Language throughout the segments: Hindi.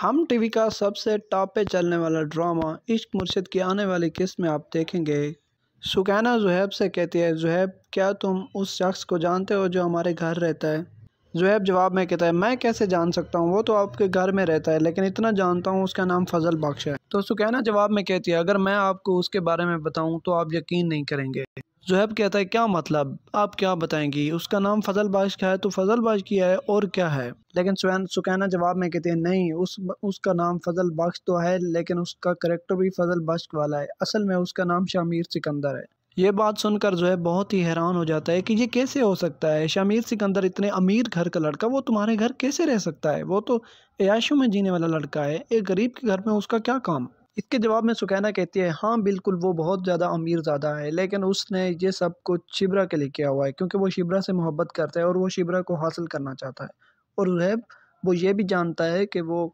हम टीवी का सबसे टॉप पे चलने वाला ड्रामा इश्क मुर्शिद की आने वाली किस्त में आप देखेंगे सुकैना जुहैब से कहती है जुहैब क्या तुम उस शख्स को जानते हो जो हमारे घर रहता है जुहैब जवाब में कहता है मैं कैसे जान सकता हूँ वो तो आपके घर में रहता है लेकिन इतना जानता हूँ उसका नाम फजल बख्श है तो सुकैना जवाब में कहती है अगर मैं आपको उसके बारे में बताऊँ तो आप यकीन नहीं करेंगे जोहैब कहता है क्या मतलब आप क्या बताएंगी उसका नाम फजल बाश का है तो फजल बाश किया है और क्या है लेकिन सुन सुकैना जवाब में कहते हैं नहीं उस उसका नाम फजल बख्श तो है लेकिन उसका करेक्टर भी फजल बख्श वाला है असल में उसका नाम शामिर सिकंदर है ये बात सुनकर जो है बहुत ही हैरान हो जाता है कि ये कैसे हो सकता है शामिर सिकंदर इतने अमीर घर का लड़का वो तुम्हारे घर कैसे रह सकता है वो तो अयाशों में जीने वाला लड़का है एक गरीब के घर में उसका क्या काम इसके जवाब में सुकैना कहती है हाँ बिल्कुल वो बहुत ज़्यादा अमीर ज़्यादा है लेकिन उसने ये सब कुछ शिबरा के लिए किया हुआ है क्योंकि वो शिबरा से मोहब्बत करता है और वो शिबरा को हासिल करना चाहता है और रहब वो ये भी जानता है कि वो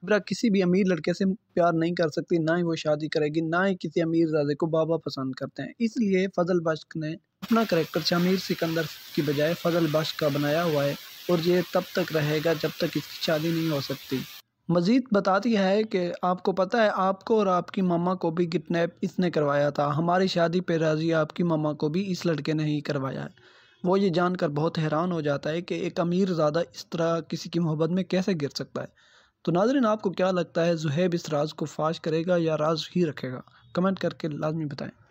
शिबरा किसी भी अमीर लड़के से प्यार नहीं कर सकती ना ही वो शादी करेगी ना ही किसी अमीर दादे को बाबा पसंद करते हैं इसलिए फजल बश्क ने अपना करेक्टर शमीर सिकंदर की बजाय फजल बश्क का बनाया हुआ है और ये तब तक रहेगा जब तक इसकी शादी नहीं हो सकती मज़ीद बताती है कि आपको पता है आपको और आपकी मामा को भी किडनैप इसने करवाया था हमारी शादी पे राज़ी आपकी मामा को भी इस लड़के ने ही करवाया है वो ये जानकर बहुत हैरान हो जाता है कि एक अमीर ज़्यादा इस तरह किसी की मोहब्बत में कैसे गिर सकता है तो नाजरन आपको क्या लगता है जुहैब इस राज को फाश करेगा या राज ही रखेगा कमेंट करके लाजमी बताएँ